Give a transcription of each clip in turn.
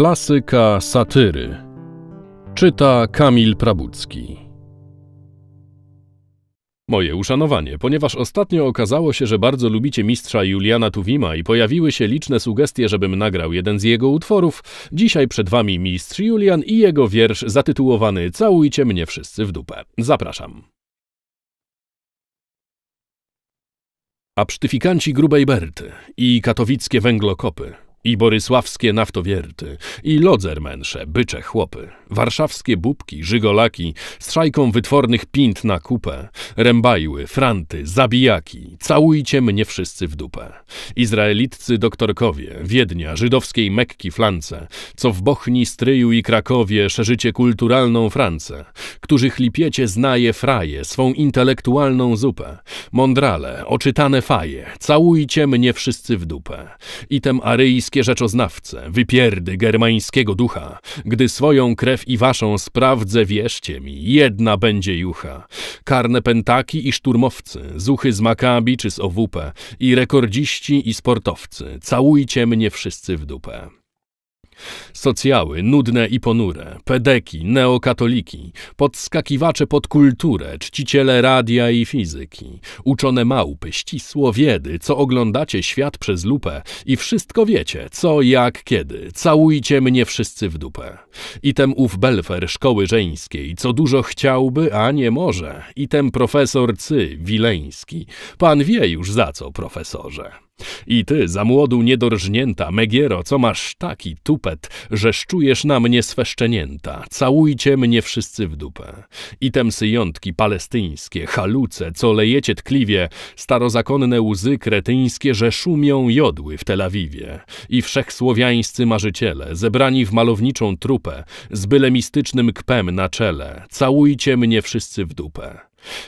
Klasyka satyry. Czyta Kamil Prabucki. Moje uszanowanie, ponieważ ostatnio okazało się, że bardzo lubicie mistrza Juliana Tuwima i pojawiły się liczne sugestie, żebym nagrał jeden z jego utworów, dzisiaj przed wami mistrz Julian i jego wiersz zatytułowany Całujcie mnie wszyscy w dupę. Zapraszam. A psztyfikanci grubej Berty i katowickie węglokopy i borysławskie naftowierty, i lodzermęsze, bycze chłopy, warszawskie bubki, żygolaki, z wytwornych pint na kupę, rębajły, franty, zabijaki, całujcie mnie wszyscy w dupę. Izraelitcy doktorkowie, Wiednia, żydowskiej Mekki Flance, co w Bochni, Stryju i Krakowie szerzycie kulturalną Francę, którzy chlipiecie znaje fraje, swą intelektualną zupę, mądrale, oczytane faje, całujcie mnie wszyscy w dupę. Item aryjski rosyjskie rzeczoznawce, wypierdy germańskiego ducha, gdy swoją krew i waszą sprawdzę, wierzcie mi, jedna będzie jucha. Karne pentaki i szturmowcy, zuchy z Makabi czy z owupę, i rekordziści i sportowcy, całujcie mnie wszyscy w dupę. Socjały, nudne i ponure, pedeki, neokatoliki, podskakiwacze pod kulturę, czciciele radia i fizyki, uczone małpy, ścisło wiedy, co oglądacie świat przez lupę i wszystko wiecie, co, jak, kiedy. Całujcie mnie wszyscy w dupę. I tem ów belfer szkoły żeńskiej, co dużo chciałby, a nie może. I tem profesor Cy, Wileński. Pan wie już za co, profesorze. I ty, za młodu niedorżnięta, Megiero, co masz taki tupet, że szczujesz na mnie swe szczenięta, całujcie mnie wszyscy w dupę. I tem syjątki palestyńskie, haluce, co lejecie tkliwie, starozakonne łzy kretyńskie, że szumią jodły w Tel Awiwie. I wszechsłowiańscy marzyciele, zebrani w malowniczą trupę, z bylemistycznym mistycznym kpem na czele, całujcie mnie wszyscy w dupę.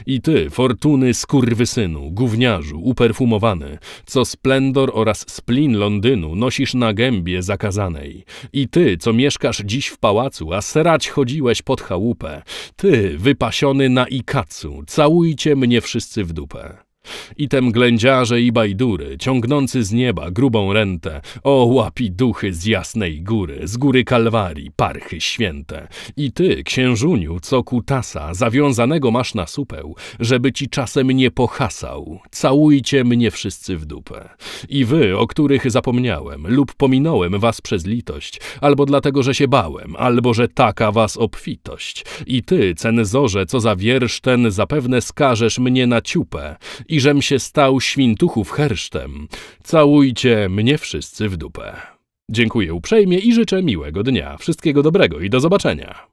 I ty, fortuny skurwysynu, gówniarzu, uperfumowany, co splendor oraz splin Londynu nosisz na gębie zakazanej. I ty, co mieszkasz dziś w pałacu, a srać chodziłeś pod chałupę. Ty, wypasiony na ikacu, całujcie mnie wszyscy w dupę i tem ględziarze i bajdury, ciągnący z nieba grubą rentę, o łapi duchy z jasnej góry, z góry Kalwarii, parchy święte. I ty, księżuniu, co kutasa, zawiązanego masz na supeł, żeby ci czasem nie pohasał, całujcie mnie wszyscy w dupę. I wy, o których zapomniałem lub pominąłem was przez litość, albo dlatego, że się bałem, albo że taka was obfitość. I ty, cenzorze, co za wiersz ten, zapewne skażesz mnie na ciupę i żem się stał świntuchów hersztem. Całujcie mnie wszyscy w dupę. Dziękuję uprzejmie i życzę miłego dnia. Wszystkiego dobrego i do zobaczenia.